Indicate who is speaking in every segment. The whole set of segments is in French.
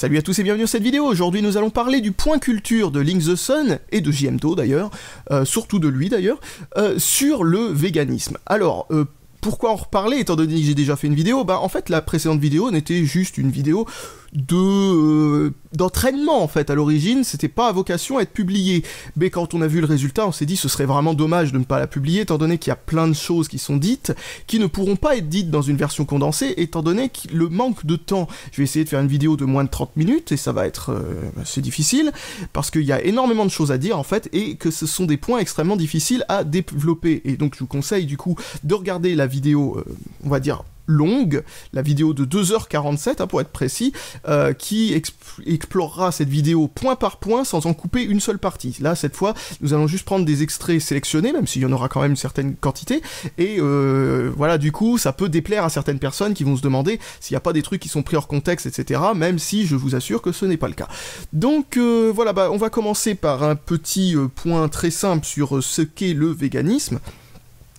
Speaker 1: Salut à tous et bienvenue dans cette vidéo, aujourd'hui nous allons parler du point culture de Link the Sun, et de JMTO d'ailleurs, euh, surtout de lui d'ailleurs, euh, sur le véganisme. Alors, euh, pourquoi en reparler étant donné que j'ai déjà fait une vidéo Bah en fait la précédente vidéo n'était juste une vidéo de euh, d'entraînement en fait à l'origine c'était pas à vocation à être publié mais quand on a vu le résultat on s'est dit ce serait vraiment dommage de ne pas la publier étant donné qu'il y a plein de choses qui sont dites qui ne pourront pas être dites dans une version condensée étant donné le manque de temps je vais essayer de faire une vidéo de moins de 30 minutes et ça va être euh, assez difficile parce qu'il y a énormément de choses à dire en fait et que ce sont des points extrêmement difficiles à développer et donc je vous conseille du coup de regarder la vidéo euh, on va dire longue, la vidéo de 2h47 hein, pour être précis, euh, qui explorera cette vidéo point par point sans en couper une seule partie. Là, cette fois, nous allons juste prendre des extraits sélectionnés, même s'il y en aura quand même une certaine quantité, et euh, voilà, du coup, ça peut déplaire à certaines personnes qui vont se demander s'il n'y a pas des trucs qui sont pris hors contexte, etc., même si je vous assure que ce n'est pas le cas. Donc euh, voilà, bah, on va commencer par un petit point très simple sur ce qu'est le véganisme.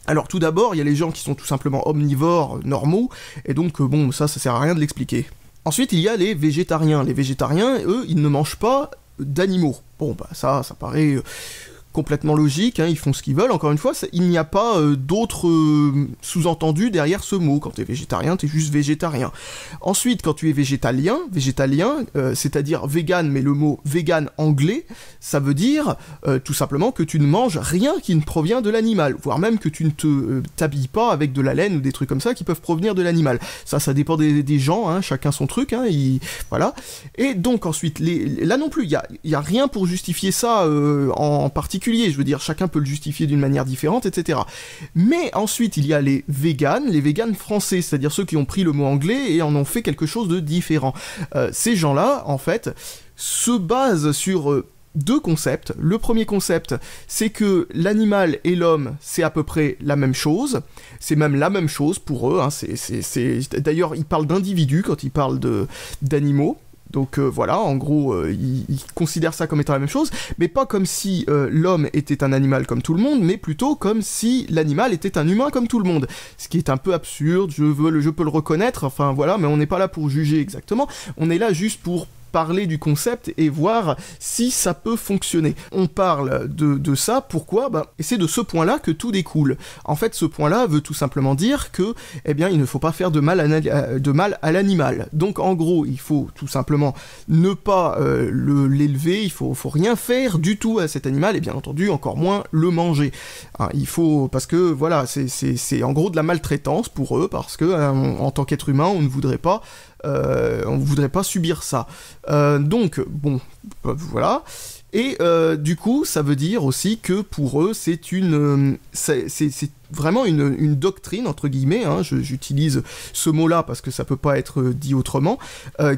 Speaker 1: Alors tout d'abord, il y a les gens qui sont tout simplement omnivores, normaux, et donc euh, bon, ça, ça sert à rien de l'expliquer. Ensuite, il y a les végétariens. Les végétariens, eux, ils ne mangent pas d'animaux. Bon, bah ça, ça paraît euh, complètement logique, hein, ils font ce qu'ils veulent, encore une fois, il n'y a pas euh, d'autres euh, sous-entendus derrière ce mot. Quand tu es végétarien, tu es juste végétarien. Ensuite, quand tu es végétalien, végétalien, euh, c'est-à-dire vegan, mais le mot vegan anglais, ça veut dire tout simplement que tu ne manges rien qui ne provient de l'animal, voire même que tu ne t'habilles pas avec de la laine ou des trucs comme ça qui peuvent provenir de l'animal. Ça, ça dépend des, gens, hein, chacun son truc, hein, voilà. Et donc ensuite, là non plus, il n'y a, y a, rien pour justifier ça en, en particulier je veux dire, chacun peut le justifier d'une manière différente, etc. Mais ensuite, il y a les véganes, les véganes français, c'est-à-dire ceux qui ont pris le mot anglais et en ont fait quelque chose de différent. Euh, ces gens-là, en fait, se basent sur... Euh, deux concepts. Le premier concept, c'est que l'animal et l'homme, c'est à peu près la même chose. C'est même la même chose pour eux. Hein. D'ailleurs, ils parlent d'individus quand ils parlent d'animaux. Donc euh, voilà, en gros, euh, il, considère ça comme étant la même chose, mais pas comme si euh, l'homme était un animal comme tout le monde, mais plutôt comme si l'animal était un humain comme tout le monde. Ce qui est un peu absurde, je, veux, le je peux le reconnaître, enfin voilà, mais on n'est pas là pour juger exactement, on est là juste pour parler du concept et voir si ça peut fonctionner. On parle de, ça, pourquoi ben, Et c'est de ce point-là que tout découle. En fait, ce point-là veut tout simplement dire que, eh bien, il ne faut pas faire de mal à, euh, de mal à l'animal. Donc, en gros, il faut tout simplement ne pas euh, le l'élever, il faut, faut rien faire du tout à cet animal, et bien entendu, encore moins le manger. Hein, il faut, parce que, voilà, c'est en gros de la maltraitance pour eux, parce que, euh, en tant qu'être humain, on ne voudrait pas euh, on ne voudrait pas subir ça. Euh, donc, bon, euh, voilà. Et euh, du coup, ça veut dire aussi que pour eux, c'est une, euh, c'est vraiment une, doctrine entre guillemets. Hein, J'utilise ce mot-là parce que ça peut pas être euh, dit autrement,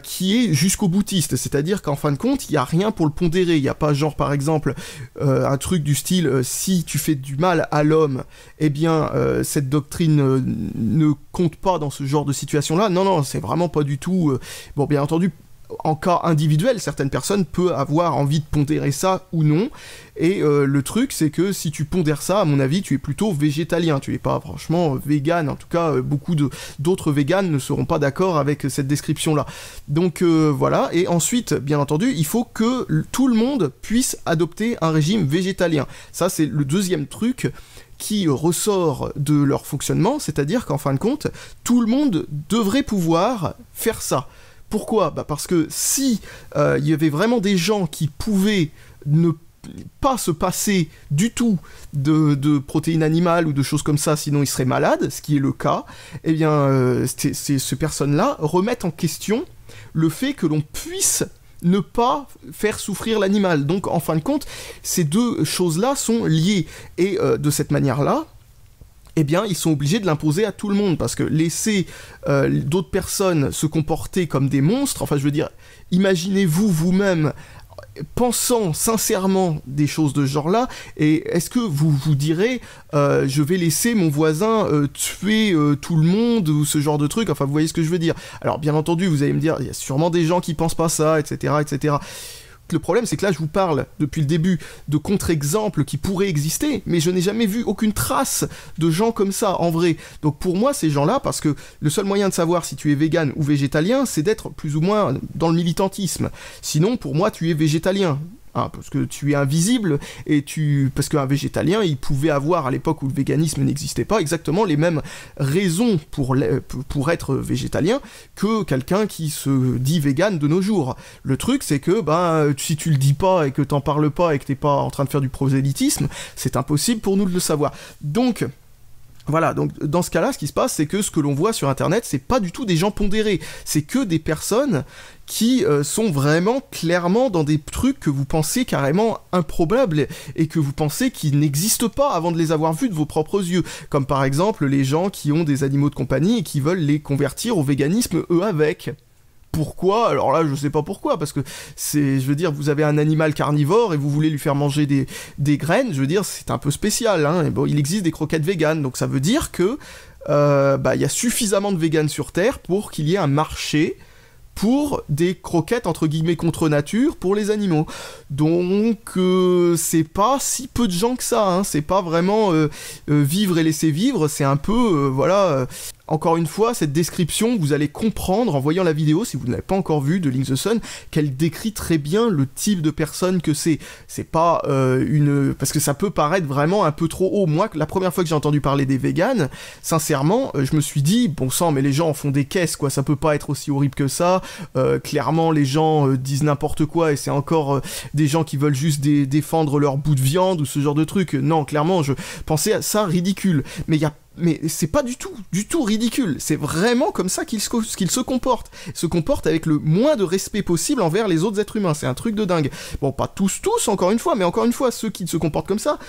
Speaker 1: qui est jusqu'au boutiste. C'est-à-dire qu'en fin de compte, il y a rien pour le pondérer. Il n'y a pas genre par exemple un truc du style si tu fais du mal à l'homme, eh bien cette doctrine ne compte pas dans ce genre de situation-là. Non, non, c'est vraiment pas du tout. bon, bien entendu, en cas individuel, certaines personnes peuvent avoir envie de pondérer ça ou non. Et euh, le truc, c'est que si tu pondères ça, à mon avis, tu es plutôt végétalien. Tu n'es pas franchement euh, vegan. En tout cas, euh, beaucoup d'autres véganes ne seront pas d'accord avec cette description-là. Donc voilà. Et ensuite, bien entendu, il faut que tout le monde puisse adopter un régime végétalien. Ça, c'est le deuxième truc qui ressort de leur fonctionnement, c'est-à-dire qu'en fin de compte, tout le monde devrait pouvoir faire ça. Pourquoi bah, Parce que si euh, il y avait vraiment des gens qui pouvaient ne pas se passer du tout de, protéines animales ou de choses comme ça, sinon ils seraient malades, ce qui est le cas, eh bien, euh, ces personnes-là remettent en question le fait que l'on puisse ne pas faire souffrir l'animal. Donc, en fin de compte, ces deux choses-là sont liées. Et euh, de cette manière-là, eh bien, ils sont obligés de l'imposer à tout le monde, parce que laisser euh, d'autres personnes se comporter comme des monstres, enfin, je veux dire, imaginez-vous vous-même pensant sincèrement des choses de ce genre-là, et est-ce que vous vous direz, euh, je vais laisser mon voisin euh, tuer tout le monde ou ce genre de truc, enfin vous voyez ce que je veux dire. Alors bien entendu, vous allez me dire, il y a sûrement des gens qui pensent pas ça, etc., etc. Le problème, c'est que là, je vous parle depuis le début de contre-exemples qui pourraient exister, mais je n'ai jamais vu aucune trace de gens comme ça en vrai. Donc pour moi, ces gens-là, parce que le seul moyen de savoir si tu es vegan ou végétalien, c'est d'être plus ou moins dans le militantisme. Sinon, pour moi, tu es végétalien. Hein, parce que tu es invisible et tu parce qu'un végétalien il pouvait avoir à l'époque où le véganisme n'existait pas exactement les mêmes raisons pour, pour être végétalien que quelqu'un qui se dit végane de nos jours. Le truc c'est que bah si tu le dis pas et que t'en parles pas et que t'es pas en train de faire du prosélytisme, c'est impossible pour nous de le savoir. Donc voilà, donc dans ce cas-là, ce qui se passe, c'est que ce que l'on voit sur Internet, c'est pas du tout des gens pondérés, c'est que des personnes qui euh, sont vraiment clairement dans des trucs que vous pensez carrément improbables et que vous pensez qui n'existent pas avant de les avoir vus de vos propres yeux, comme par exemple les gens qui ont des animaux de compagnie et qui veulent les convertir au véganisme eux avec pourquoi Alors là, je sais pas pourquoi, parce que c'est, je veux dire, vous avez un animal carnivore et vous voulez lui faire manger des, graines, je veux dire, c'est un peu spécial. Hein. Et bon, il existe des croquettes véganes, donc ça veut dire que euh, bah, il y a suffisamment de véganes sur Terre pour qu'il y ait un marché pour des croquettes entre guillemets contre nature pour les animaux. Donc euh, c'est pas si peu de gens que ça, hein. c'est pas vraiment euh, vivre et laisser vivre, c'est un peu voilà encore une fois, cette description, vous allez comprendre en voyant la vidéo, si vous ne l'avez pas encore vue, de Link the Sun, qu'elle décrit très bien le type de personne que c'est. C'est pas euh, une... Parce que ça peut paraître vraiment un peu trop haut. Moi, la première fois que j'ai entendu parler des véganes, sincèrement, euh, je me suis dit, bon sang, mais les gens en font des caisses, quoi, ça peut pas être aussi horrible que ça. Euh, clairement, les gens disent n'importe quoi et c'est encore des gens qui veulent juste défendre leur bout de viande ou ce genre de truc. Non, clairement, je pensais à ça ridicule. Mais il y a mais c'est pas du tout, du tout ridicule. C'est vraiment comme ça qu'il se, qu'il se comporte. se comporte avec le moins de respect possible envers les autres êtres humains. C'est un truc de dingue. Bon, pas tous, tous, encore une fois, mais encore une fois, ceux qui se comportent comme ça,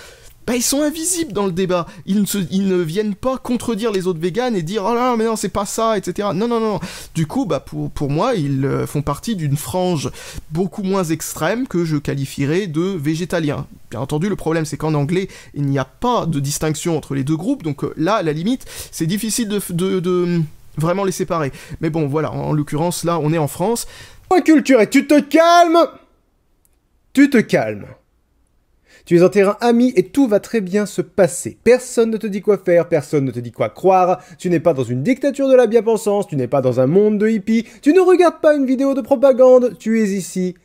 Speaker 1: bah ils sont invisibles dans le débat. Ils ne, viennent pas contredire les autres véganes et dire oh là mais non c'est pas ça etc. Non non non. Du coup bah pour, moi ils euh, font partie d'une frange beaucoup moins extrême que je qualifierais de végétalien. Bien entendu le problème c'est qu'en anglais il n'y a pas de distinction entre les deux groupes donc euh, là la limite c'est difficile de, mm, vraiment les séparer. Mais bon voilà en, l'occurrence là on est en France. Culture et tu te calmes. Tu te calmes. Tu es en terrain ami
Speaker 2: et tout va très bien se passer. Personne ne te dit quoi faire, personne ne te dit quoi croire, tu n'es pas dans une dictature de la bien-pensance, tu n'es pas dans un monde de hippies, tu ne regardes pas une vidéo de propagande, tu es ici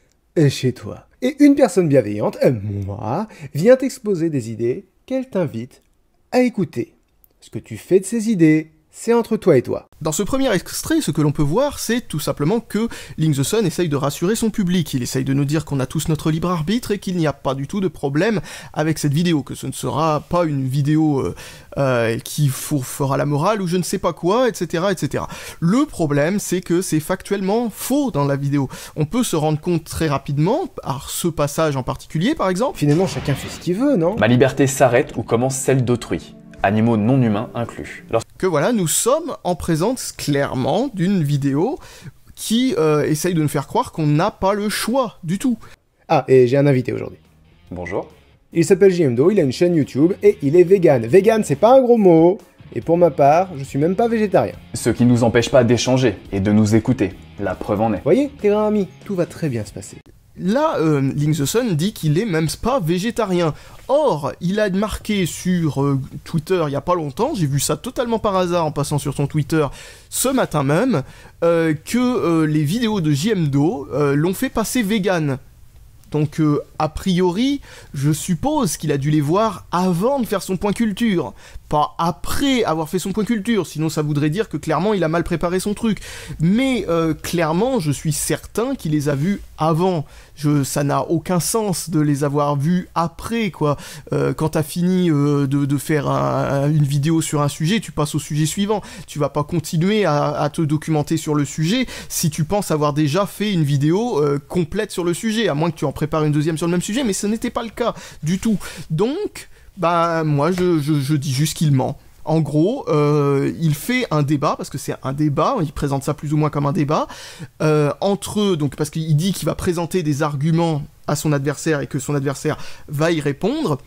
Speaker 2: chez toi. Et une personne bienveillante, euh, moi, vient t'exposer
Speaker 1: des idées qu'elle t'invite à écouter. Ce que tu fais de ces idées c'est entre toi et toi. Dans ce premier extrait, ce que l'on peut voir, c'est tout simplement que Link the Sun essaye de rassurer son public, il essaye de nous dire qu'on a tous notre libre arbitre et qu'il n'y a pas du tout de problème avec cette vidéo, que ce ne sera pas une vidéo euh, euh, qui fera la morale ou je ne sais pas quoi, etc. etc. Le problème, c'est que c'est factuellement faux dans la vidéo. On peut se rendre compte très rapidement, par ce passage en particulier par exemple. Finalement, chacun fait ce qu'il veut, non Ma liberté s'arrête ou commence celle d'autrui animaux non humains inclus. Que voilà, nous sommes en présence clairement d'une vidéo qui euh, essaye de nous faire croire qu'on n'a pas le choix du tout. Ah, et j'ai un invité aujourd'hui. Bonjour. Il s'appelle Do,
Speaker 2: il a une chaîne YouTube et il est vegan. Vegan, c'est pas un gros mot. Et pour ma part, je suis même pas végétarien.
Speaker 3: Ce qui nous empêche pas d'échanger et de nous écouter. La preuve en est. Voyez, t'es un amis, tout va
Speaker 1: très bien se passer. Là, the euh, Sun dit qu'il est même pas végétarien. Or, il a marqué sur euh, Twitter il y a pas longtemps, j'ai vu ça totalement par hasard en passant sur son Twitter ce matin même, euh, que les vidéos de JMDO l'ont fait passer vegan. Donc, a priori, je suppose qu'il a dû les voir avant de faire son point culture pas après avoir fait son point culture, sinon ça voudrait dire que clairement il a mal préparé son truc. Mais euh, clairement, je suis certain qu'il les a vus avant. Je, ça n'a aucun sens de les avoir vus après, quoi. Euh, quand t'as fini euh, de, de, faire une vidéo sur un sujet, tu passes au sujet suivant. Tu vas pas continuer à te documenter sur le sujet si tu penses avoir déjà fait une vidéo euh, complète sur le sujet, à moins que tu en prépares une deuxième sur le même sujet, mais ce n'était pas le cas du tout. Donc, bah moi je, dis juste qu'il ment. En gros, euh, il fait un débat, parce que c'est un débat, il présente ça plus ou moins comme un débat, euh, entre eux, donc parce qu'il dit qu'il va présenter des arguments à son adversaire et que son adversaire va y répondre.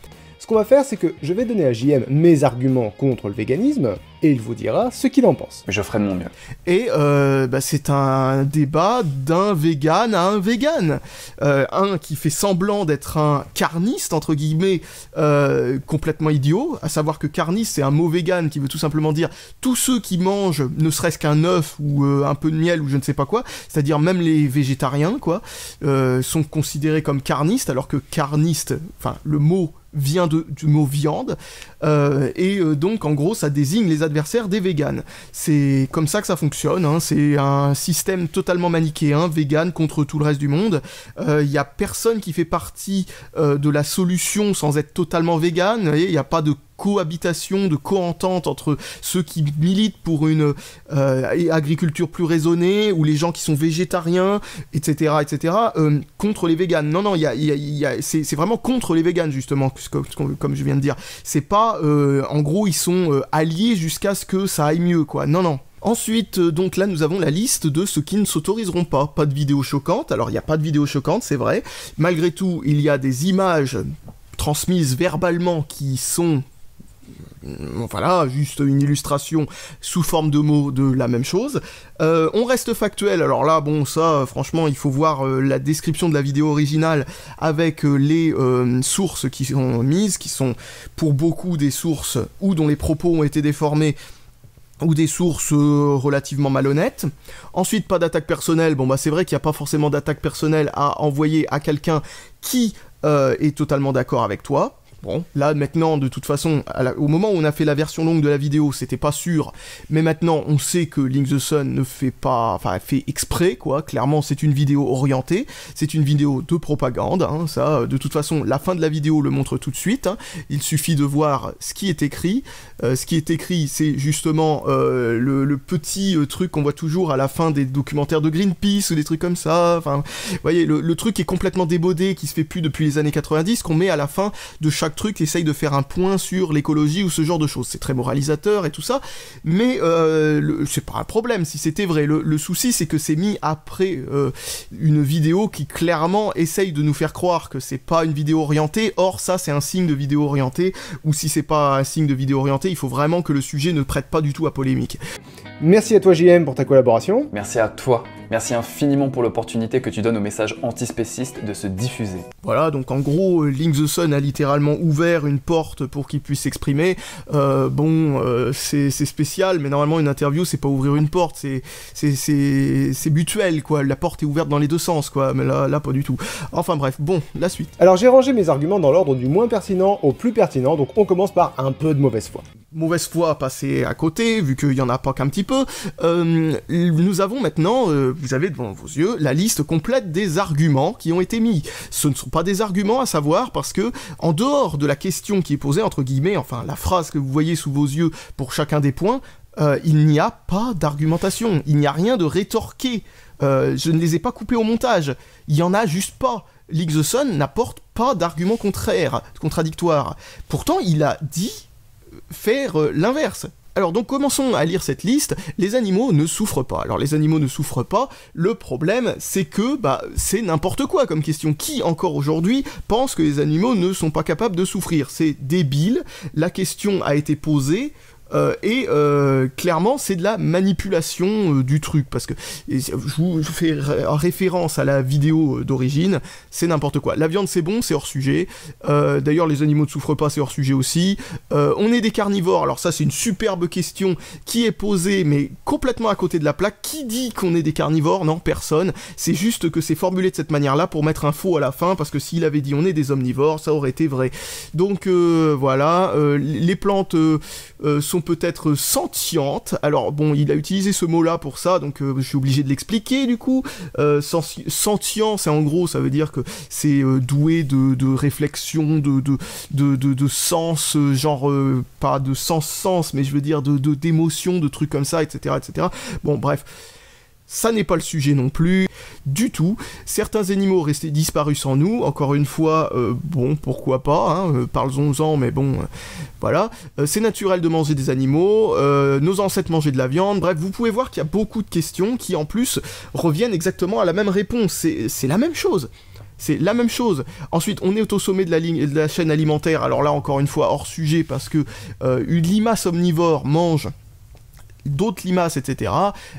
Speaker 1: Ce qu'on va faire, c'est que je vais donner à JM mes arguments contre le véganisme, et il vous dira ce qu'il en
Speaker 2: pense.
Speaker 3: Je ferai de mon mieux.
Speaker 1: Et euh, bah, c'est un débat d'un vegan à un vegan. Euh, un qui fait semblant d'être un carniste, entre guillemets, euh, complètement idiot, à savoir que carniste, c'est un mot vegan qui veut tout simplement dire tous ceux qui mangent ne serait-ce qu'un œuf ou un peu de miel ou je ne sais pas quoi, c'est-à-dire même les végétariens, quoi, sont considérés comme carnistes, alors que carniste, enfin, le mot vient du mot viande, euh, et euh, donc en gros ça désigne les adversaires des véganes. C'est comme ça que ça fonctionne, hein. c'est un système totalement manichéen, vegan contre tout le reste du monde. Il euh, y n'y a personne qui fait partie de la solution sans être totalement vegan, il n'y a pas de cohabitation, de co-entente entre ceux qui militent pour une euh, agriculture plus raisonnée ou les gens qui sont végétariens, etc., etc., euh, contre les véganes. Non, non, c'est vraiment contre les véganes, justement, comme, comme je viens de dire. C'est pas, euh, en gros, ils sont alliés jusqu'à ce que ça aille mieux, quoi. Non, non, Ensuite, donc là, nous avons la liste de ceux qui ne s'autoriseront pas. Pas de vidéos choquantes. Alors, il n'y a pas de vidéos choquantes, c'est vrai. Malgré tout, il y a des images transmises verbalement qui sont voilà, juste une illustration sous forme de mots de la même chose. Euh, on reste factuel, alors là, bon, ça, franchement, il faut voir euh, la description de la vidéo originale avec euh, les sources qui sont mises, qui sont pour beaucoup des sources ou dont les propos ont été déformés ou des sources relativement malhonnêtes. Ensuite, pas d'attaque personnelle. Bon, bah, c'est vrai qu'il n'y a pas forcément d'attaque personnelle à envoyer à quelqu'un qui est totalement d'accord avec toi. Bon, là maintenant, de toute façon, au moment où on a fait la version longue de la vidéo, c'était pas sûr, mais maintenant on sait que Link the Sun ne fait pas, enfin, fait exprès, quoi. Clairement, c'est une vidéo orientée, c'est une vidéo de propagande, hein. ça, euh, de toute façon, la fin de la vidéo le montre tout de suite. Hein. Il suffit de voir ce qui est écrit. Euh, ce qui est écrit, c'est justement euh, le, petit truc qu'on voit toujours à la fin des documentaires de Greenpeace ou des trucs comme ça. Enfin, vous voyez, le, truc est complètement débodé, qui se fait plus depuis les années 90, qu'on met à la fin de chaque truc essaye de faire un point sur l'écologie ou ce genre de choses. C'est très moralisateur et tout ça, mais euh, c'est pas un problème si c'était vrai. Le, souci, c'est que c'est mis après euh, une vidéo qui clairement essaye de nous faire croire que c'est pas une vidéo orientée. Or, ça, c'est un signe de vidéo orientée, ou si c'est pas un signe de vidéo orientée, il faut vraiment que le sujet ne prête pas du tout à polémique. Merci à toi, JM, pour ta collaboration.
Speaker 3: Merci à toi Merci infiniment pour l'opportunité que tu donnes au message antispéciste de se diffuser.
Speaker 1: Voilà, donc en gros, euh, Link the Sun a littéralement ouvert une porte pour qu'il puisse s'exprimer. Euh, bon, euh, c'est spécial, mais normalement, une interview, c'est pas ouvrir une porte, c'est C'est... C'est... mutuel, quoi. La porte est ouverte dans les deux sens, quoi, mais là, là, pas du tout. Enfin bref, bon, la suite. Alors j'ai rangé mes
Speaker 2: arguments dans l'ordre du moins pertinent au plus pertinent, donc on commence par un peu de mauvaise foi
Speaker 1: mauvaise foi passée à côté, vu qu'il n'y en a pas qu'un petit peu, nous avons maintenant, vous avez devant vos yeux la liste complète des arguments qui ont été mis. Ce ne sont pas des arguments à savoir parce que, en dehors de la question qui est posée, entre guillemets, enfin la phrase que vous voyez sous vos yeux pour chacun des points, euh, il n'y a pas d'argumentation, il n'y a rien de rétorqué. Euh, je ne les ai pas coupés au montage, il y en a juste pas. League n'apporte pas d'argument contraire, contradictoire. Pourtant, il a dit faire euh, l'inverse. Alors donc commençons à lire cette liste. Les animaux ne souffrent pas. Alors les animaux ne souffrent pas. Le problème, c'est que bah c'est n'importe quoi comme question. Qui encore aujourd'hui pense que les animaux ne sont pas capables de souffrir C'est débile. La question a été posée. Euh, et euh, clairement, c'est de la manipulation euh, du truc. Parce que je vous fais référence à la vidéo d'origine, c'est n'importe quoi. La viande, c'est bon, c'est hors sujet. D'ailleurs, les animaux ne souffrent pas, c'est hors sujet aussi. on est des carnivores, alors ça, c'est une superbe question qui est posée, mais complètement à côté de la plaque. Qui dit qu'on est des carnivores Non, personne. C'est juste que c'est formulé de cette manière-là pour mettre un faux à la fin, parce que s'il avait dit on est des omnivores, ça aurait été vrai. Donc voilà, les plantes sont peut être sentiente. Alors bon, il a utilisé ce mot-là pour ça, donc euh, je suis obligé de l'expliquer du coup. Euh, sentient, c'est en gros, ça veut dire que c'est euh, doué de, réflexion, de, de, sens, euh, genre pas de sens-sens, mais je veux dire de d'émotion, de trucs comme ça, etc., etc. Bon, bref ça n'est pas le sujet non plus, du tout. Certains animaux restaient disparus sans nous, encore une fois, euh, bon, pourquoi pas, hein, euh, parlons-en, mais bon, euh, voilà. c'est naturel de manger des animaux, nos ancêtres mangeaient de la viande, bref, vous pouvez voir qu'il y a beaucoup de questions qui, en plus, reviennent exactement à la même réponse, c'est la même chose c'est la même chose. Ensuite, on est au sommet de la, ligne, de la chaîne alimentaire. Alors là, encore une fois, hors sujet, parce que une limace omnivore mange d'autres limaces, etc.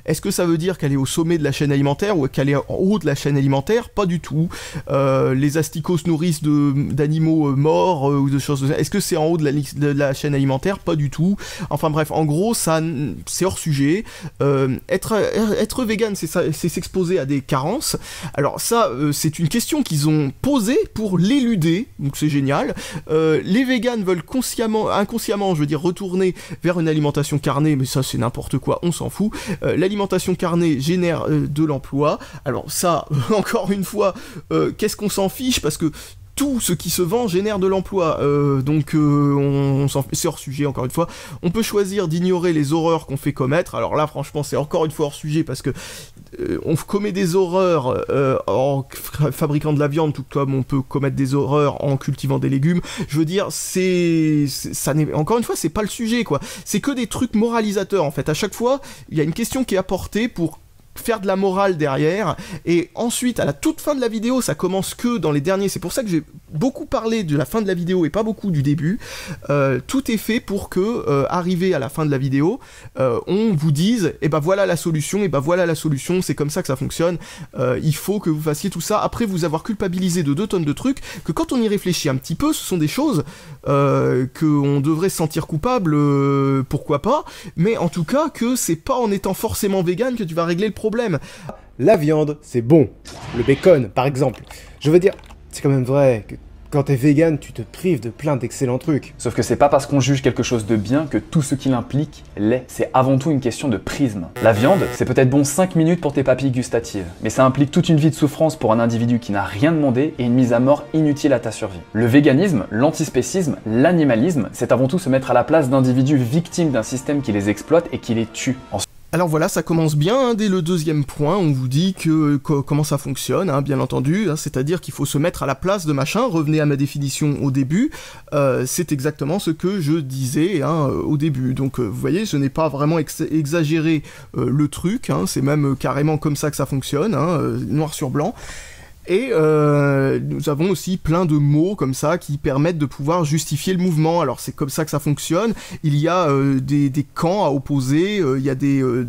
Speaker 1: Est-ce que ça veut dire qu'elle est au sommet de la chaîne alimentaire ou qu'elle est en haut de la chaîne alimentaire Pas du tout. Euh, les asticots se nourrissent d'animaux euh, morts euh, ou de choses. Est-ce que c'est en haut de la, chaîne alimentaire Pas du tout. Enfin bref, en gros, ça c'est hors sujet. être être vegan, c'est s'exposer à des carences. Alors ça, c'est une question qu'ils ont posée pour l'éluder, donc c'est génial. les vegans veulent consciemment, inconsciemment, je veux dire, retourner vers une alimentation carnée, mais ça c'est quoi, on s'en fout. Euh, l'alimentation carnée génère euh, de l'emploi. Alors ça, encore une fois, euh, qu'est-ce qu'on s'en fiche Parce que tout ce qui se vend génère de l'emploi. donc on, s'en c'est hors sujet encore une fois. On peut choisir d'ignorer les horreurs qu'on fait commettre. Alors là franchement c'est encore une fois hors sujet parce que euh, on commet des horreurs euh, en fabriquant de la viande, tout comme on peut commettre des horreurs en cultivant des légumes. Je veux dire, c'est, ça n'est, encore une fois, c'est pas le sujet, quoi. C'est que des trucs moralisateurs, en fait. À chaque fois, il y a une question qui est apportée pour faire de la morale derrière et ensuite à la toute fin de la vidéo ça commence que dans les derniers c'est pour ça que j'ai beaucoup parlé de la fin de la vidéo et pas beaucoup du début. Euh, tout est fait pour que, euh, arrivé à la fin de la vidéo, euh, on vous dise, et eh ben voilà la solution, et eh ben voilà la solution, c'est comme ça que ça fonctionne. il faut que vous fassiez tout ça après vous avoir culpabilisé de deux tonnes de trucs. Que quand on y réfléchit un petit peu, ce sont des choses que on devrait se sentir coupable, pourquoi pas. Mais en tout cas, que c'est pas en étant forcément vegan que tu vas régler le problème. La viande, c'est bon. Le bacon, par
Speaker 2: exemple. Je veux dire, c'est quand même vrai que quand t'es vegan, tu te prives de plein d'excellents trucs.
Speaker 3: Sauf que c'est pas parce qu'on juge quelque chose de bien que tout ce qu'il implique l'est. C'est avant tout une question de prisme. La viande, c'est peut-être bon 5 minutes pour tes papilles gustatives, mais ça implique toute une vie de souffrance pour un individu qui n'a rien demandé et une mise à mort inutile à ta survie. Le véganisme, l'antispécisme, l'animalisme, c'est avant tout se mettre à la place d'individus victimes d'un système qui les exploite et qui les tue. Ensuite,
Speaker 1: alors voilà, ça commence bien, hein, dès le deuxième point, on vous dit que, comment ça fonctionne, hein, bien entendu, hein, c'est-à-dire qu'il faut se mettre à la place de machin, revenez à ma définition au début, euh, c'est exactement ce que je disais euh, au début, donc euh, vous voyez, je n'ai pas vraiment exagéré le truc, c'est même carrément comme ça que ça fonctionne, noir sur blanc, et euh, nous avons aussi plein de mots comme ça qui permettent de pouvoir justifier le mouvement. Alors c'est comme ça que ça fonctionne. Il y a euh, des, camps à opposer, euh, il y a des, euh,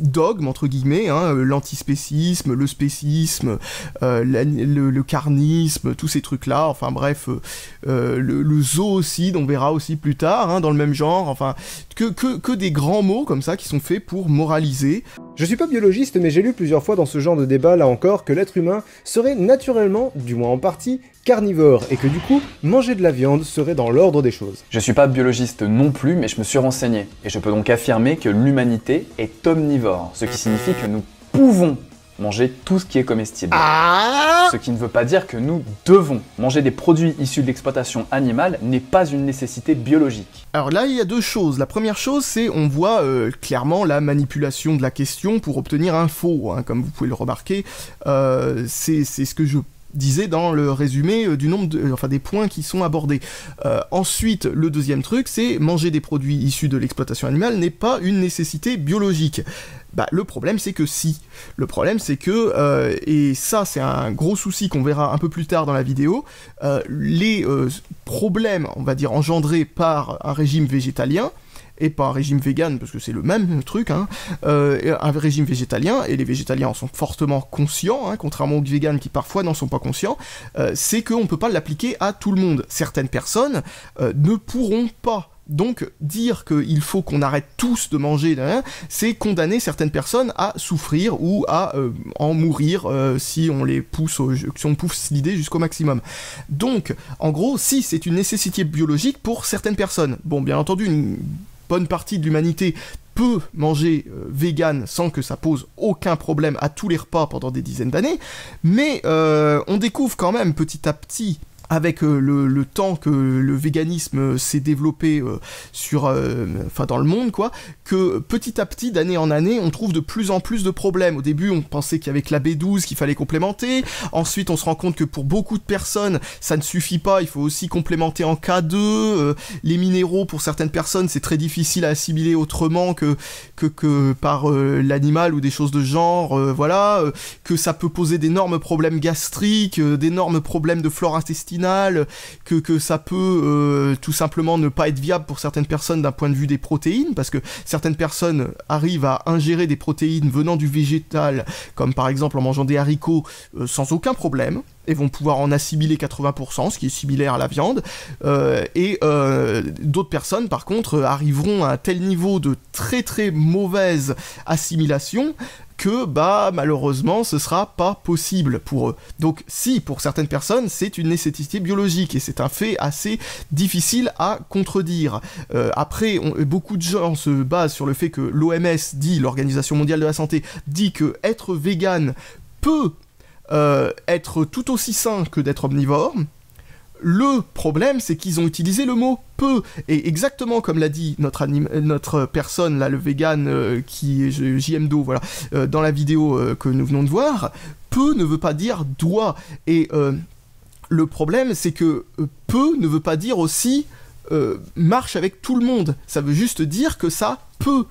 Speaker 1: dogme entre guillemets, hein, euh, l'antispécisme, le spécisme, euh, le, carnisme, tous ces trucs-là, enfin bref, euh, le, zoocide, on verra aussi plus tard, hein, dans le même genre, enfin, que, que, que, des grands mots comme ça qui sont faits pour moraliser. Je suis pas biologiste, mais j'ai lu plusieurs fois dans ce genre de débat, là encore, que l'être humain serait
Speaker 2: naturellement, du moins en partie, carnivore et que du coup, manger de la viande serait dans l'ordre des choses.
Speaker 3: Je suis pas biologiste non plus, mais je me suis renseigné et je peux donc affirmer que l'humanité est omnivore, ce qui signifie que nous pouvons manger tout ce qui est comestible. Ah ce qui ne veut pas dire que nous devons. Manger des produits issus de l'exploitation animale n'est pas une nécessité biologique.
Speaker 1: Alors là, il y a deux choses. La première chose, c'est on voit euh, clairement la manipulation de la question pour obtenir un faux. Hein, comme vous pouvez le remarquer, euh, c'est ce que je disait dans le résumé euh, du nombre euh, enfin des points qui sont abordés. Euh, ensuite, le deuxième truc, c'est manger des produits issus de l'exploitation animale n'est pas une nécessité biologique. Bah, le problème c'est que si. Le problème c'est que, et ça c'est un gros souci qu'on verra un peu plus tard dans la vidéo, les problèmes, on va dire, engendrés par un régime végétalien, et pas un régime vegan, parce que c'est le même truc, hein. euh, un régime végétalien, et les végétaliens en sont fortement conscients, hein, contrairement aux vegans qui parfois n'en sont pas conscients, euh, c'est qu'on ne peut pas l'appliquer à tout le monde. Certaines personnes euh, ne pourront pas. Donc dire qu'il faut qu'on arrête tous de manger, hein, c'est condamner certaines personnes à souffrir ou à en mourir si on les pousse, si on pousse l'idée jusqu'au maximum. Donc, en gros, si c'est une nécessité biologique pour certaines personnes, bon, bien entendu, une bonne partie de l'humanité peut manger euh, vegan sans que ça pose aucun problème à tous les repas pendant des dizaines d'années, mais euh, on découvre quand même petit à petit avec euh, le, temps que le véganisme euh, s'est développé euh, sur, enfin dans le monde quoi, que petit à petit, d'année en année, on trouve de plus en plus de problèmes. Au début, on pensait qu'avec la B12 qu'il fallait complémenter. Ensuite, on se rend compte que pour beaucoup de personnes, ça ne suffit pas. Il faut aussi complémenter en K2. les minéraux pour certaines personnes, c'est très difficile à assimiler autrement que que, que par l'animal ou des choses de genre. voilà, que ça peut poser d'énormes problèmes gastriques, d'énormes problèmes de flore intestinale que, ça peut euh, tout simplement ne pas être viable pour certaines personnes d'un point de vue des protéines, parce que certaines personnes arrivent à ingérer des protéines venant du végétal, comme par exemple en mangeant des haricots, euh, sans aucun problème et vont pouvoir en assimiler 80%, ce qui est similaire à la viande. Euh, et euh, d'autres personnes, par contre, arriveront à un tel niveau de très très mauvaise assimilation que bah malheureusement ce sera pas possible pour eux. Donc si pour certaines personnes c'est une nécessité biologique et c'est un fait assez difficile à contredire. Euh, après beaucoup de gens se basent sur le fait que l'OMS dit l'Organisation mondiale de la santé dit que être vegan peut euh, être tout aussi sain que d'être omnivore. Le problème, c'est qu'ils ont utilisé le mot peu. Et exactement comme l'a dit notre, personne, là, le vegan euh, qui qui JMDO, voilà, euh, dans la vidéo que nous venons de voir, peu ne veut pas dire doit. Et le problème, c'est que peu ne veut pas dire aussi marche avec tout le monde. Ça veut juste dire que ça peut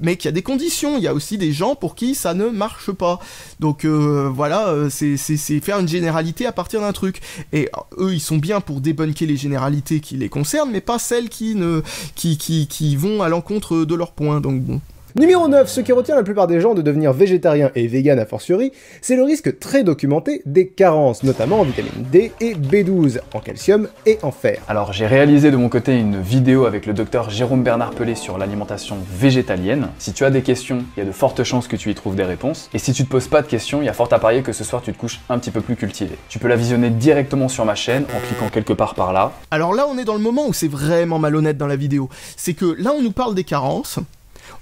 Speaker 1: mais qu'il y a des conditions, il y a aussi des gens pour qui ça ne marche pas. Donc euh, voilà, euh, c'est faire une généralité à partir d'un truc. Et euh, eux, ils sont bien pour débunker les généralités qui les concernent, mais pas celles qui, ne, qui, qui, qui vont à l'encontre de leurs points. Donc bon.
Speaker 2: Numéro 9, ce qui retient la plupart des gens de devenir végétarien et vegan a fortiori, c'est le risque très documenté des carences, notamment en vitamine D et B12, en calcium et en fer.
Speaker 3: Alors j'ai réalisé de mon côté une vidéo avec le docteur Jérôme Bernard Pelé sur l'alimentation végétalienne. Si tu as des questions, il y a de fortes chances que tu y trouves des réponses. Et si tu te poses pas de questions, il y a fort à parier que ce soir tu te couches un petit peu plus cultivé. Tu peux la visionner directement sur ma chaîne en cliquant quelque part par là.
Speaker 1: Alors là on est dans le moment où c'est vraiment malhonnête dans la vidéo. C'est que là on nous parle des carences,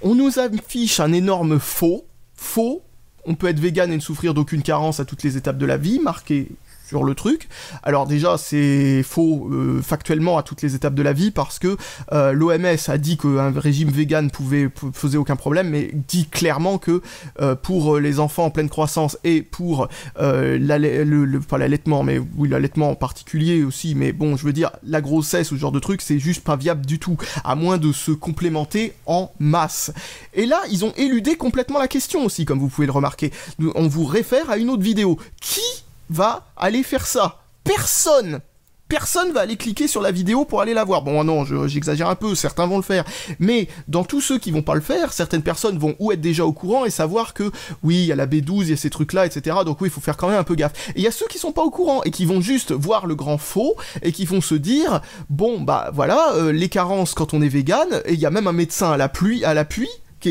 Speaker 1: on nous affiche un énorme faux, faux, on peut être vegan et ne souffrir d'aucune carence à toutes les étapes de la vie, marqué sur le truc. Alors déjà, c'est faux euh, factuellement à toutes les étapes de la vie parce que euh, l'OMS a dit qu'un régime vegan pouvait faisait aucun problème, mais dit clairement que euh, pour les enfants en pleine croissance et pour l'allaitement, mais oui l'allaitement en particulier aussi, mais bon, je veux dire la grossesse ou ce genre de truc, c'est juste pas viable du tout, à moins de se complémenter en masse. Et là, ils ont éludé complètement la question aussi, comme vous pouvez le remarquer. On vous réfère à une autre vidéo qui va aller faire ça. Personne Personne va aller cliquer sur la vidéo pour aller la voir. Bon, non, j'exagère un peu, certains vont le faire. Mais dans tous ceux qui vont pas le faire, certaines personnes vont ou être déjà au courant et savoir que, oui, il y a la B12, il y a ces trucs-là, etc. Donc oui, il faut faire quand même un peu gaffe. Et il y a ceux qui sont pas au courant et qui vont juste voir le grand faux et qui vont se dire, bon, bah voilà, euh, les carences quand on est vegan, et il y a même un médecin à la pluie, à l'appui,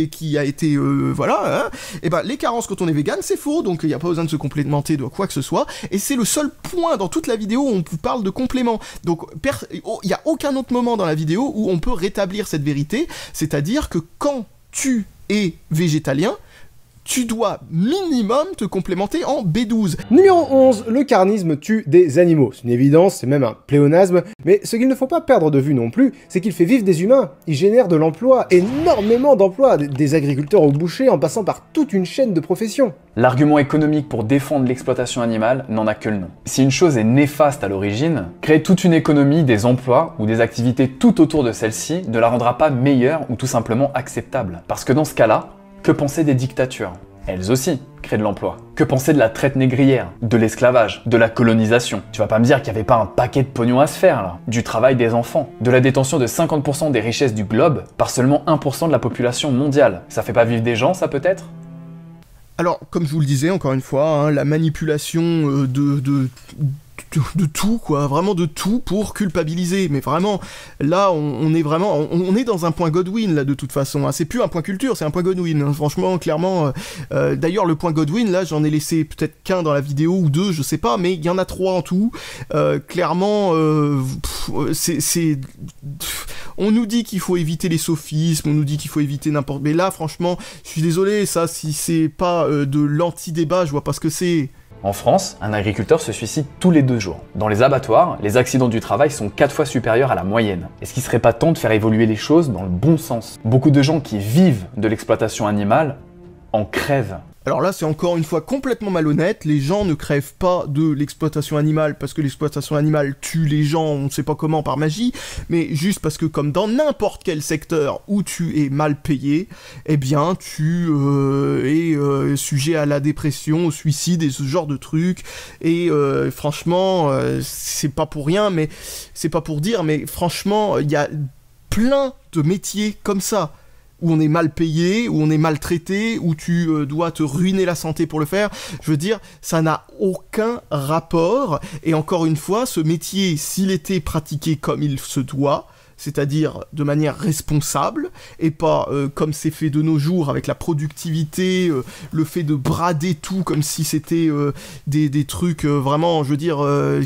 Speaker 1: qui, a été euh, voilà et hein. eh ben les carences quand on est vegan c'est faux donc il n'y a pas besoin de se complémenter de quoi que ce soit et c'est le seul point dans toute la vidéo où on parle de compléments donc oh, il n'y a aucun autre moment dans la vidéo où on peut rétablir cette vérité c'est à dire que quand tu es végétalien tu dois minimum te complémenter en B12. Numéro 11, le
Speaker 2: carnisme tue des animaux. C'est une évidence, c'est même un pléonasme, mais ce qu'il ne faut pas perdre de vue non plus, c'est qu'il fait vivre des humains, il génère de l'emploi, énormément d'emplois, des agriculteurs au boucher en passant par toute une chaîne de professions.
Speaker 3: L'argument économique pour défendre l'exploitation animale n'en a que le nom. Si une chose est néfaste à l'origine, créer toute une économie, des emplois ou des activités tout autour de celle-ci ne la rendra pas meilleure ou tout simplement acceptable. Parce que dans ce cas-là, que penser des dictatures Elles aussi créent de l'emploi. Que penser de la traite négrière, de l'esclavage, de la colonisation Tu vas pas me dire qu'il n'y avait pas un paquet de pognon à se faire là. Du travail des enfants, de la détention de 50% des richesses du globe par seulement 1% de la population mondiale. Ça fait pas vivre des gens ça peut-être
Speaker 1: alors, comme je vous le disais, encore une fois, hein, la manipulation euh, de, de, de tout, quoi, vraiment de tout pour culpabiliser. Mais vraiment, là, on, est vraiment, on, est dans un point Godwin là de toute façon. Hein. C'est plus un point culture, c'est un point Godwin. Hein. Franchement, clairement. Euh, euh, d'ailleurs, le point Godwin, là, j'en ai laissé peut-être qu'un dans la vidéo ou deux, je sais pas, mais il y en a trois en tout. Euh, clairement, c'est, on nous dit qu'il faut éviter les sophismes, on nous dit qu'il faut éviter n'importe. Mais là, franchement, je suis désolé, ça, si c'est pas de l'anti-débat, je vois pas ce que c'est.
Speaker 3: En France, un agriculteur se suicide tous les deux jours. Dans les abattoirs, les accidents du travail sont 4 fois supérieurs à la moyenne. Est-ce qu'il serait pas temps de faire évoluer les choses dans le bon sens Beaucoup de gens qui vivent de l'exploitation animale en crèvent.
Speaker 1: Alors là, c'est encore une fois complètement malhonnête. Les gens ne crèvent pas de l'exploitation animale parce que l'exploitation animale tue les gens, on ne sait pas comment, par magie, mais juste parce que comme dans n'importe quel secteur où tu es mal payé, eh bien, tu euh, es euh, sujet à la dépression, au suicide et ce genre de trucs. Et euh, franchement, c'est pas pour rien, mais c'est pas pour dire, mais franchement, il y a plein de métiers comme ça où on est mal payé, où on est maltraité, où tu euh, dois te ruiner la santé pour le faire. Je veux dire, ça n'a aucun rapport. Et encore une fois, ce métier, s'il était pratiqué comme il se doit, c'est-à-dire de manière responsable, et pas euh, comme c'est fait de nos jours avec la productivité, euh, le fait de brader tout comme si c'était des, trucs vraiment, je veux dire,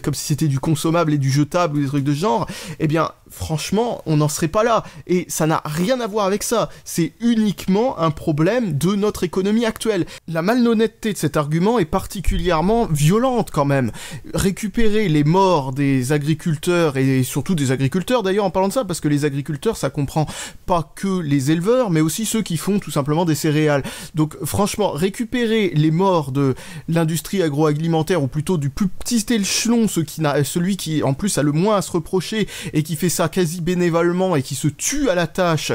Speaker 1: comme si c'était du consommable et du jetable ou des trucs de genre, eh bien, franchement, on n'en serait pas là. Et ça n'a rien à voir avec ça. C'est uniquement un problème de notre économie actuelle. La malhonnêteté de cet argument est particulièrement violente quand même. Récupérer les morts des agriculteurs, et surtout des agriculteurs d'ailleurs en parlant de ça, parce que les agriculteurs, ça comprend pas que les éleveurs, mais aussi ceux qui font tout simplement des céréales. Donc franchement, récupérer les morts de l'industrie agroalimentaire, ou plutôt du plus petit échelon, celui qui, en plus a le moins à se reprocher, et qui fait ça quasi bénévolement et qui se tue à la tâche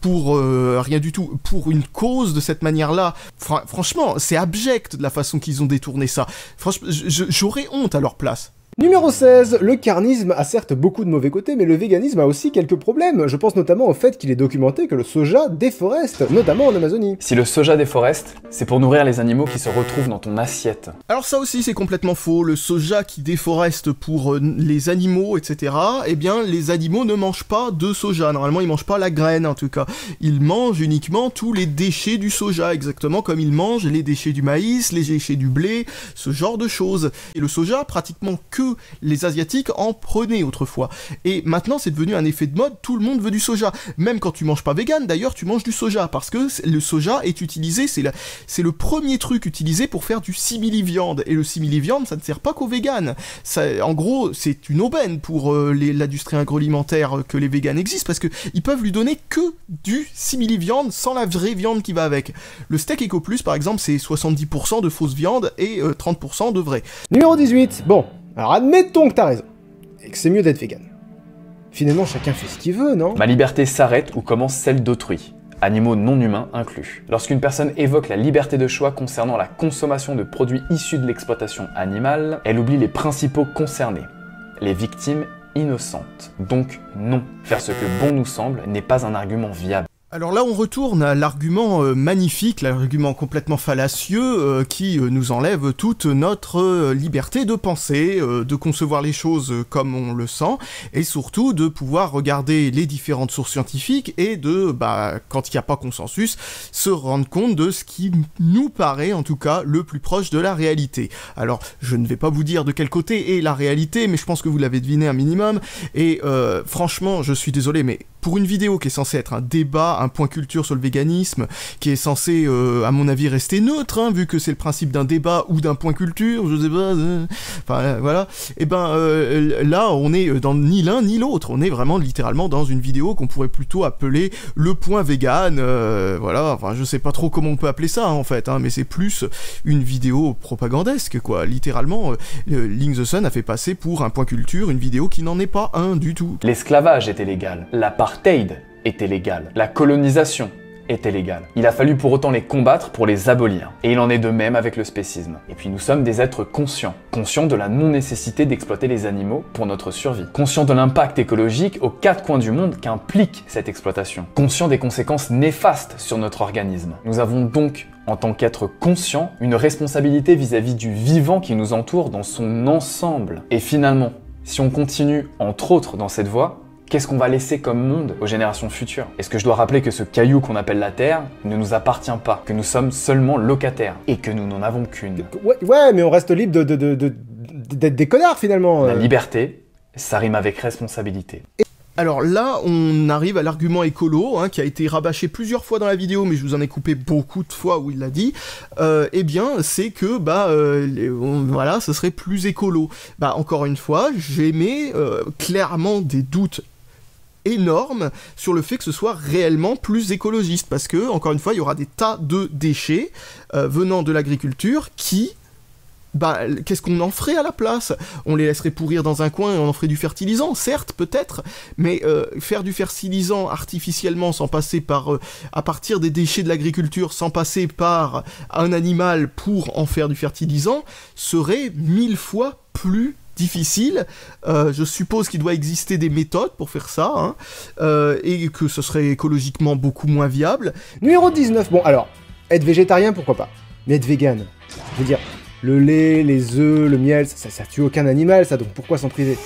Speaker 1: pour euh, rien du tout, pour une cause de cette manière-là. franchement, c'est abject de la façon qu'ils ont détourné ça. Franchement, j'aurais honte à leur place.
Speaker 2: Numéro 16, le carnisme a certes beaucoup de mauvais côtés, mais le véganisme a aussi quelques problèmes. Je pense notamment au fait qu'il est documenté que le soja déforeste, notamment en Amazonie.
Speaker 3: Si le soja déforeste, c'est pour nourrir les animaux qui se retrouvent dans ton assiette.
Speaker 1: Alors ça aussi c'est complètement faux, le soja qui déforeste pour euh, les animaux, etc., eh bien les animaux ne mangent pas de soja, normalement ils mangent pas la graine en tout cas. Ils mangent uniquement tous les déchets du soja, exactement comme ils mangent les déchets du maïs, les déchets du blé, ce genre de choses. Et le soja pratiquement que les Asiatiques en prenaient autrefois. Et maintenant, c'est devenu un effet de mode, tout le monde veut du soja. Même quand tu manges pas vegan, d'ailleurs, tu manges du soja, parce que le soja est utilisé, c'est c'est le premier truc utilisé pour faire du simili-viande. Et le simili-viande, ça ne sert pas qu'aux véganes. Ça, en gros, c'est une aubaine pour euh, l'industrie agroalimentaire que les véganes existent, parce qu'ils peuvent lui donner que du simili-viande sans la vraie viande qui va avec. Le steak éco plus, par exemple, c'est 70% de fausse viande et 30% euh, de vrai. Numéro 18, bon, alors admettons que t'as raison, et que c'est mieux d'être vegan. Finalement, chacun fait ce qu'il
Speaker 2: veut, non
Speaker 3: Ma liberté s'arrête ou commence celle d'autrui, animaux non humains inclus. Lorsqu'une personne évoque la liberté de choix concernant la consommation de produits issus de l'exploitation animale, elle oublie les principaux concernés, les victimes innocentes. Donc non, faire ce que bon nous semble n'est pas un argument viable.
Speaker 1: Alors là, on retourne à l'argument euh, magnifique, l'argument complètement fallacieux euh, qui euh, nous enlève toute notre liberté de penser, de concevoir les choses comme on le sent, et surtout de pouvoir regarder les différentes sources scientifiques et de, bah, quand il n'y a pas consensus, se rendre compte de ce qui nous paraît en tout cas le plus proche de la réalité. Alors, je ne vais pas vous dire de quel côté est la réalité, mais je pense que vous l'avez deviné un minimum, et franchement, je suis désolé, mais pour une vidéo qui est censée être un débat, un point culture sur le véganisme, qui est censé, euh, à mon avis, rester neutre, hein, vu que c'est le principe d'un débat ou d'un point culture, je sais pas, hein. euh, voilà, et eh ben euh, là, on est dans ni l'un ni l'autre, on est vraiment littéralement dans une vidéo qu'on pourrait plutôt appeler le point vegan, voilà, enfin je sais pas trop comment on peut appeler ça hein, en fait, hein, mais c'est plus une vidéo propagandesque, quoi, littéralement, Link the Sun a fait passer pour un point culture une vidéo qui n'en est pas un du tout.
Speaker 3: L'esclavage était légal, était légal, la colonisation était légale. Il a fallu pour autant les combattre pour les abolir. Et il en est de même avec le spécisme. Et puis nous sommes des êtres conscients, conscients de la non-nécessité d'exploiter les animaux pour notre survie, conscients de l'impact écologique aux quatre coins du monde qu'implique cette exploitation, conscients des conséquences néfastes sur notre organisme. Nous avons donc en tant qu'être conscients, une responsabilité vis à -vis du vivant qui nous entoure dans son ensemble. Et finalement, si on continue, entre autres, dans cette voie, Qu'est-ce qu'on va laisser comme monde aux générations futures Est-ce que je dois rappeler que ce caillou qu'on appelle la Terre ne nous appartient pas, que nous sommes seulement locataires et que nous n'en avons qu'une
Speaker 2: ouais, mais on reste libre de, d'être des connards finalement. La euh.
Speaker 3: liberté, ça rime avec responsabilité.
Speaker 1: Alors là, on arrive à l'argument écolo, hein, qui a été rabâché plusieurs fois dans la vidéo, mais je vous en ai coupé beaucoup de fois où il l'a dit. Euh, eh bien, c'est que bah euh, voilà, ce serait plus écolo. Bah encore une fois, j'émets clairement des doutes énorme sur le fait que ce soit réellement plus écologiste, parce que, encore une fois, il y aura des tas de déchets euh, venant de l'agriculture qui, bah, qu'est-ce qu'on en ferait à la place On les laisserait pourrir dans un coin et on en ferait du fertilisant, certes, peut-être, mais euh, faire du fertilisant artificiellement sans passer par, euh, à partir des déchets de l'agriculture, sans passer par un animal pour en faire du fertilisant, serait mille fois plus difficile. Euh, je suppose qu'il doit exister des méthodes pour faire ça, hein, euh, et que ce serait écologiquement beaucoup moins viable. Numéro 19, bon alors, être
Speaker 2: végétarien, pourquoi pas, mais être vegan, je veux dire, le lait, les œufs, le miel, ça tue aucun animal, ça, donc pourquoi s'en priver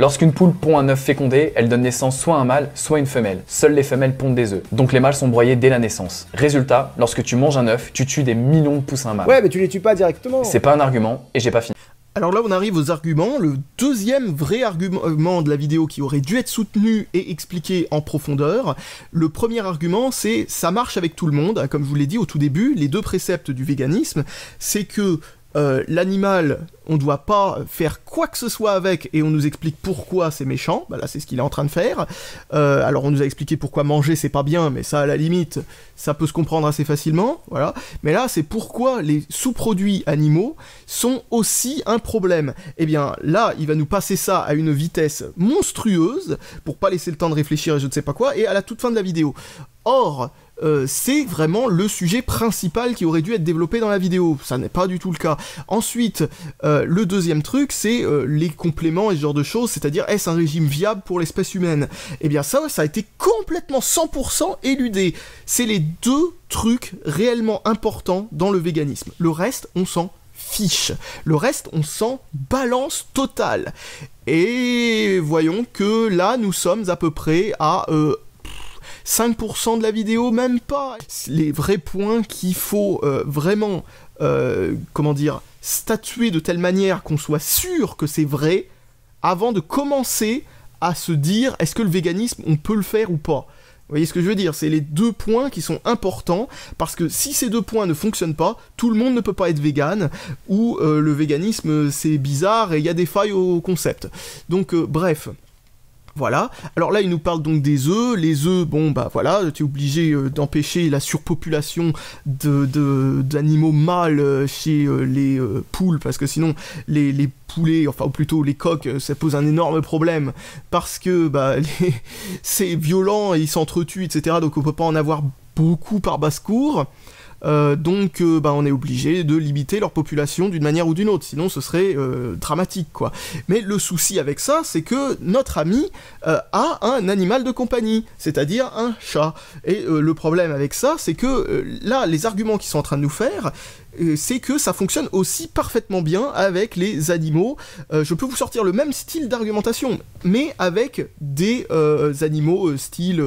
Speaker 2: Lorsqu'une poule pond un œuf
Speaker 3: fécondé, elle donne naissance soit à un mâle, soit à une femelle. Seules les femelles pondent des œufs. Donc les mâles sont broyés dès la naissance. Résultat, lorsque tu manges un œuf, tu tues des millions de poussins mâles. Ouais,
Speaker 1: mais tu les tues pas directement. C'est
Speaker 3: pas un argument, et j'ai pas fini.
Speaker 1: Alors là, on arrive aux arguments. Le deuxième vrai argument de la vidéo qui aurait dû être soutenu et expliqué en profondeur. Le premier argument, c'est ça marche avec tout le monde. Comme je vous l'ai dit au tout début, les deux préceptes du véganisme, c'est que euh, l'animal, on doit pas faire quoi que ce soit avec et on nous explique pourquoi c'est méchant, bah là c'est ce qu'il est en train de faire. Euh, alors on nous a expliqué pourquoi manger c'est pas bien, mais ça à la limite, ça peut se comprendre assez facilement, voilà. Mais là c'est pourquoi les sous-produits animaux sont aussi un problème. Et eh bien là, il va nous passer ça à une vitesse monstrueuse pour pas laisser le temps de réfléchir et je ne sais pas quoi, et à la toute fin de la vidéo. Or, euh, c'est vraiment le sujet principal qui aurait dû être développé dans la vidéo. Ça n'est pas du tout le cas. Ensuite, euh, le deuxième truc, c'est euh, les compléments et ce genre de choses, c'est-à-dire est-ce un régime viable pour l'espèce humaine Eh bien ça, ça a été complètement 100% éludé. C'est les deux trucs réellement importants dans le véganisme. Le reste, on s'en fiche. Le reste, on s'en balance totale. Et voyons que là, nous sommes à peu près à 5% de la vidéo, même pas. Les vrais points qu'il faut euh, vraiment, euh, comment dire, statuer de telle manière qu'on soit sûr que c'est vrai avant de commencer à se dire est-ce que le véganisme on peut le faire ou pas. Vous voyez ce que je veux dire C'est les deux points qui sont importants, parce que si ces deux points ne fonctionnent pas, tout le monde ne peut pas être vegan, ou euh, le véganisme c'est bizarre et il y a des failles au concept. Donc bref, voilà. Alors là, il nous parle donc des œufs. Les œufs, bon, bah voilà, tu es obligé euh, d'empêcher la surpopulation d'animaux de, d'animaux mâles euh, chez euh, les poules, parce que sinon, les, les poulets, enfin, ou plutôt les coqs, ça pose un énorme problème, parce que, bah, c'est violent, ils s'entretuent, etc., donc on peut pas en avoir beaucoup par basse-cour. Euh, donc euh, bah, on est obligé de limiter leur population d'une manière ou d'une autre, sinon ce serait euh, dramatique quoi. Mais le souci avec ça, c'est que notre ami a un animal de compagnie, c'est-à-dire un chat. Et le problème avec ça, c'est que là, les arguments qu'ils sont en train de nous faire, euh, c'est que ça fonctionne aussi parfaitement bien avec les animaux. Euh, je peux vous sortir le même style d'argumentation, mais avec des euh, animaux style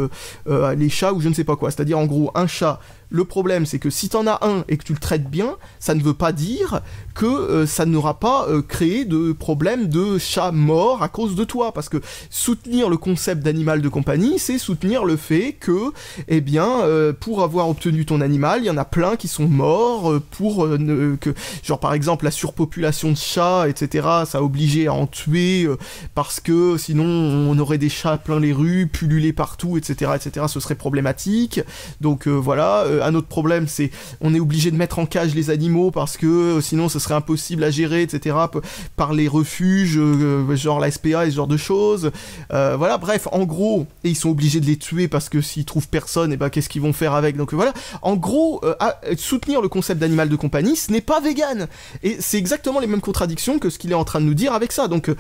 Speaker 1: les chats ou je ne sais pas quoi. C'est-à-dire en gros un chat. Le problème c'est que si t'en as un et que tu le traites bien, ça ne veut pas dire que euh, ça n'aura pas euh, créé de problème de chats morts à cause de toi, parce que soutenir le concept d'animal de compagnie, c'est soutenir le fait que, eh bien, euh, pour avoir obtenu ton animal, il y en a plein qui sont morts pour ne, que, genre par exemple la surpopulation de chats, etc. Ça a obligé à en tuer parce que sinon on aurait des chats plein les rues, pullulés partout, etc., etc. Ce serait problématique. Donc voilà. un autre problème, c'est on est obligé de mettre en cage les animaux parce que sinon ce serait impossible à gérer, etc. Par les refuges, euh, genre la SPA et ce genre de choses. Euh, voilà, bref, en gros, et ils sont obligés de les tuer parce que s'ils trouvent personne, et eh ben qu'est-ce qu'ils vont faire avec Donc voilà, en gros, euh, ah, soutenir le concept d'animal de compagnie, ce n'est pas vegan. Et c'est exactement les mêmes contradictions que ce qu'il est en train de nous dire avec ça. Donc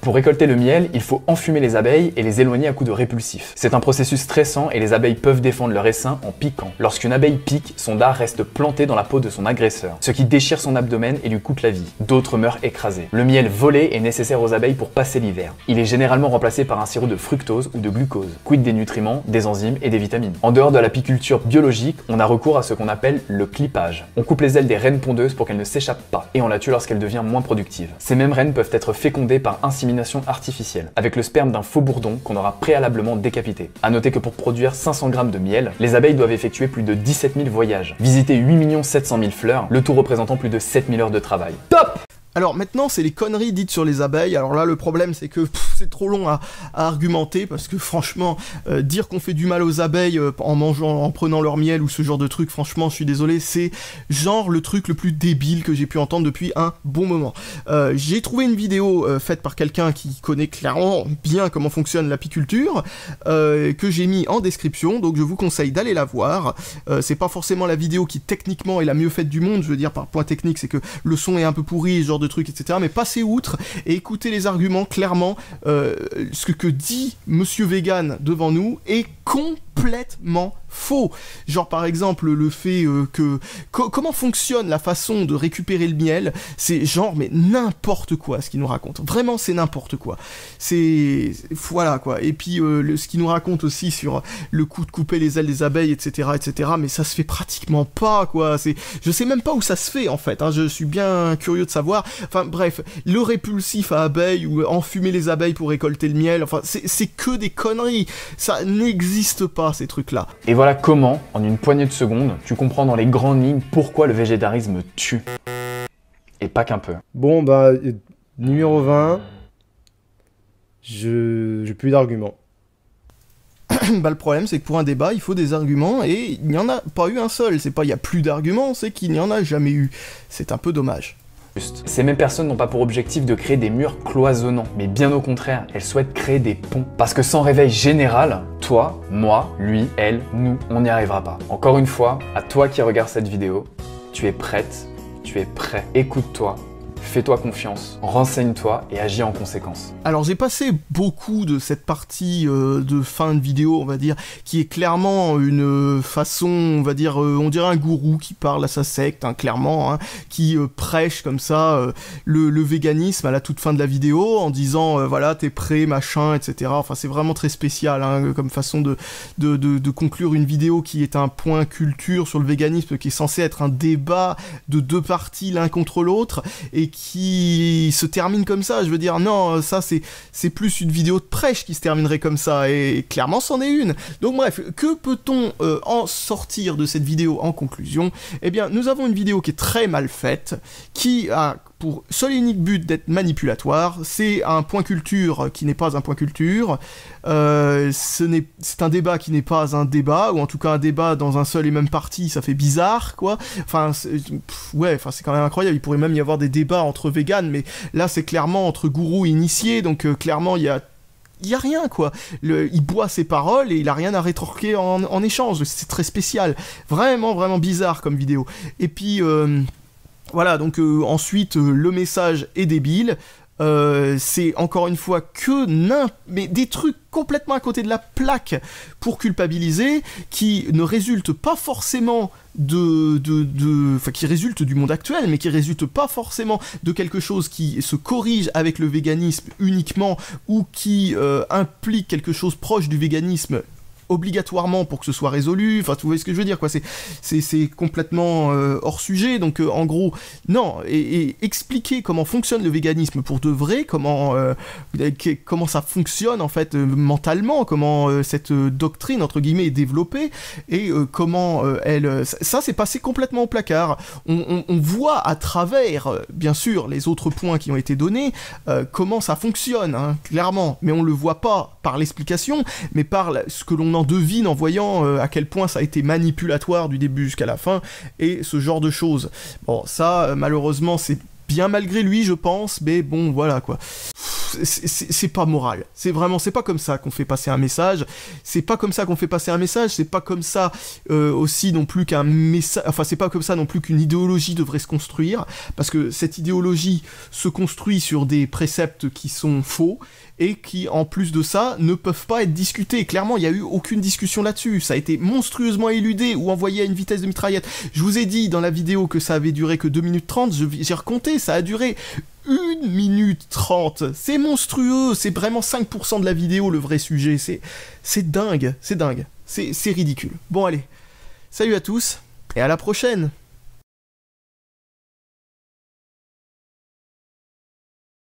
Speaker 1: pour récolter le miel, il faut enfumer les abeilles
Speaker 3: et les éloigner à coups de répulsif. C'est un processus stressant et les abeilles peuvent défendre leur essaim en piquant. Lorsqu'une abeille pique, son dard reste planté dans la peau de son agresseur, ce qui déchire son abdomen et lui coûte la vie. D'autres meurent écrasés. Le miel volé est nécessaire aux abeilles pour passer l'hiver. Il est généralement remplacé par un sirop de fructose ou de glucose. Quid des nutriments, des enzymes et des vitamines. En dehors de l'apiculture biologique, on a recours à ce qu'on appelle le clipage. On coupe les ailes des reines pondeuses pour qu'elles ne s'échappent pas et on la tue lorsqu'elle devient moins productive. Ces mêmes reines peuvent être fécondées par insémination artificielle avec le sperme d'un faux bourdon qu'on aura préalablement décapité. A noter que pour produire 500 grammes de miel, les abeilles doivent effectuer plus de 17 000 voyages, visiter 8 700 000 fleurs, le tout représentant plus de 7 000 heures de travail. Top
Speaker 1: Alors maintenant, c'est les conneries dites sur les abeilles. Alors là, le problème, c'est que trop long à, argumenter parce que franchement, euh, dire qu'on fait du mal aux abeilles euh, en mangeant, en prenant leur miel ou ce genre de truc, franchement, je suis désolé, c'est genre le truc le plus débile que j'ai pu entendre depuis un bon moment. Euh, j'ai trouvé une vidéo faite par quelqu'un qui connaît clairement bien comment fonctionne l'apiculture que j'ai mis en description, donc je vous conseille d'aller la voir. c'est pas forcément la vidéo qui techniquement est la mieux faite du monde, je veux dire par point technique, c'est que le son est un peu pourri, ce genre de truc, etc. Mais passez outre et écoutez les arguments clairement. Euh, ce que dit Monsieur Vegan devant nous est complètement complètement faux. Genre par exemple le fait euh, que comment fonctionne la façon de récupérer le miel, c'est genre mais n'importe quoi ce qu'ils nous raconte Vraiment c'est n'importe quoi. C'est voilà quoi. Et puis euh, ce qu'ils nous raconte aussi sur le coup de couper les ailes des abeilles, etc., etc. Mais ça se fait pratiquement pas quoi. C'est je sais même pas où ça se fait en fait. Hein. Je suis bien curieux de savoir. Enfin bref, le répulsif à abeilles ou enfumer les abeilles pour récolter le miel. Enfin c'est que des conneries. Ça n'existe pas ces trucs-là.
Speaker 3: Et voilà comment, en une poignée de secondes, tu comprends dans les grandes lignes pourquoi le végétarisme tue. Et pas qu'un peu.
Speaker 2: Bon, bah, numéro 20, je j'ai plus
Speaker 1: d'arguments. bah, le problème, c'est que pour un débat, il faut des arguments et il n'y en a pas eu un seul. C'est pas il y a plus d'arguments, c'est qu'il n'y en a jamais eu. C'est un peu dommage. Ces
Speaker 3: mêmes personnes n'ont pas pour objectif de créer des murs cloisonnants, mais bien au contraire, elles souhaitent créer des ponts. Parce que sans réveil général, toi, moi, lui, elle, nous, on n'y arrivera pas. Encore une fois, à toi qui regardes cette vidéo, tu es prête, tu es prêt. Écoute-toi, Fais-toi confiance, renseigne-toi et agis en conséquence.
Speaker 1: Alors j'ai passé beaucoup de cette partie euh, de fin de vidéo, on va dire, qui est clairement une euh, façon, on va dire, euh, on dirait un gourou qui parle à sa secte, hein, clairement, hein, qui prêche comme ça le, véganisme à la toute fin de la vidéo en disant voilà t'es prêt machin etc. Enfin c'est vraiment très spécial hein, comme façon de conclure une vidéo qui est un point culture sur le véganisme qui est censé être un débat de deux parties l'un contre l'autre et qui se termine comme ça. Je veux dire, non, ça c'est, c'est plus une vidéo de prêche qui se terminerait comme ça, et clairement c'en est une. Donc bref, que peut-on euh, en sortir de cette vidéo en conclusion Eh bien, nous avons une vidéo qui est très mal faite, qui a pour seul et unique but d'être manipulatoire, c'est un point culture qui n'est pas un point culture, euh, c'est un débat qui n'est pas un débat, ou en tout cas un débat dans un seul et même parti, ça fait bizarre, quoi. Enfin, ouais, enfin, c'est quand même incroyable, il pourrait même y avoir des débats entre vegan, mais là c'est clairement entre gourou et initié, donc euh, clairement il y a a rien quoi. Le, il boit ses paroles et il a rien à rétorquer en, échange. C'est très spécial, vraiment vraiment bizarre comme vidéo. Et puis euh, voilà, donc euh, ensuite le message est débile, euh, c'est encore une fois que mais des trucs complètement à côté de la plaque pour culpabiliser, qui ne résultent pas forcément de, enfin qui résultent du monde actuel, mais qui résultent pas forcément de quelque chose qui se corrige avec le véganisme uniquement ou qui euh, implique quelque chose proche du véganisme obligatoirement pour que ce soit résolu. Enfin, vous voyez ce que je veux dire, quoi. C'est, c'est, complètement euh, hors sujet. Donc, euh, en gros, non. Et, expliquer comment fonctionne le véganisme pour de vrai, comment, euh, comment ça fonctionne en fait mentalement, comment cette doctrine entre guillemets est développée et comment elle. Ça, c'est passé complètement au placard. On, voit à travers, bien sûr, les autres points qui ont été donnés, comment ça fonctionne, hein, clairement. Mais on le voit pas par l'explication, mais par ce que l'on en en devine en voyant euh, à quel point ça a été manipulatoire du début jusqu'à la fin, et ce genre de choses. Bon, ça, euh, malheureusement, c'est bien malgré lui, je pense, mais bon, voilà quoi c'est pas moral. C'est vraiment, c'est pas comme ça qu'on fait passer un message. C'est pas comme ça qu'on fait passer un message. C'est pas comme ça euh, aussi non plus qu'un message. Enfin, c'est pas comme ça non plus qu'une idéologie devrait se construire, parce que cette idéologie se construit sur des préceptes qui sont faux et qui, en plus de ça, ne peuvent pas être discutés. Clairement, il n'y a eu aucune discussion là-dessus. Ça a été monstrueusement éludé ou envoyé à une vitesse de mitraillette. Je vous ai dit dans la vidéo que ça avait duré que 2 minutes 30, j'ai reconté, ça a duré une minute 30. C'est monstrueux, c'est vraiment 5% de la vidéo le vrai sujet. C'est, c'est dingue, c'est dingue, c'est, c'est ridicule. Bon allez, salut à tous et à la prochaine